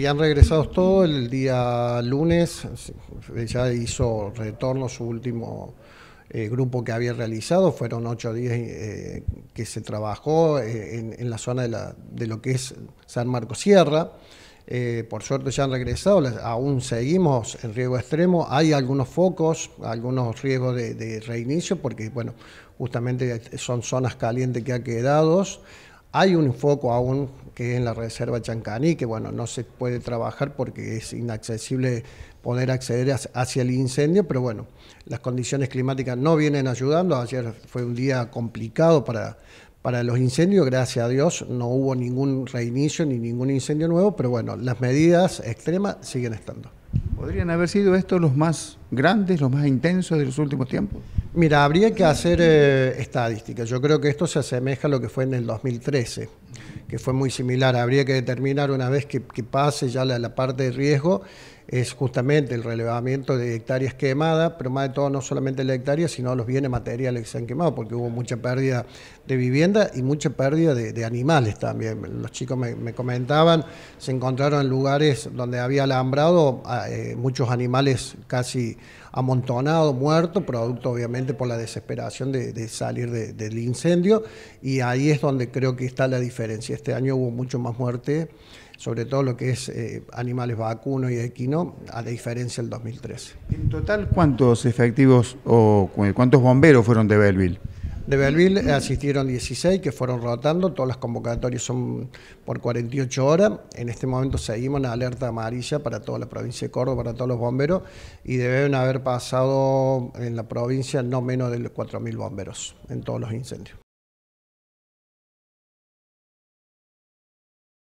Y han regresado todos el día lunes, ya hizo retorno su último eh, grupo que había realizado, fueron ocho días eh, que se trabajó eh, en, la zona de, lo que es San Marcos Sierra. por suerte ya han regresado, aún seguimos en riesgo extremo, hay algunos focos, algunos riesgos de, de reinicio, porque bueno, justamente son zonas calientes que han quedado hay un foco aún que es en la reserva Chancaní, que bueno, no se puede trabajar porque es inaccesible poder acceder hacia el incendio, pero bueno, las condiciones climáticas no vienen ayudando. Ayer fue un día complicado para, para los incendios, gracias a Dios no hubo ningún reinicio ni ningún incendio nuevo, pero bueno, las medidas extremas siguen estando. ¿Podrían haber sido estos los más grandes, los más intensos de los últimos tiempos? Mira, habría que hacer eh, estadísticas. Yo creo que esto se asemeja a lo que fue en el 2013 que fue muy similar. Habría que determinar una vez que, pase ya la, parte de riesgo, es justamente el relevamiento de hectáreas quemadas, pero más de todo no solamente la hectárea, sino los bienes materiales que se han quemado, porque hubo mucha pérdida de vivienda y mucha pérdida de, animales también. Los chicos me, comentaban, se encontraron en lugares donde había alambrado eh, muchos animales casi amontonados, muertos, producto obviamente por la desesperación de, salir del incendio, y ahí es donde creo que está la diferencia este año hubo mucho más muerte, sobre todo lo que es eh, animales vacunos y equino, a la diferencia del 2013. En total, ¿cuántos efectivos o cuántos bomberos fueron de Belleville? De Belleville eh, asistieron 16 que fueron rotando, todas las convocatorias son por 48 horas. En este momento seguimos en alerta amarilla para toda la provincia de Córdoba, para todos los bomberos, y deben haber pasado en la provincia no menos de 4.000 bomberos en todos los incendios.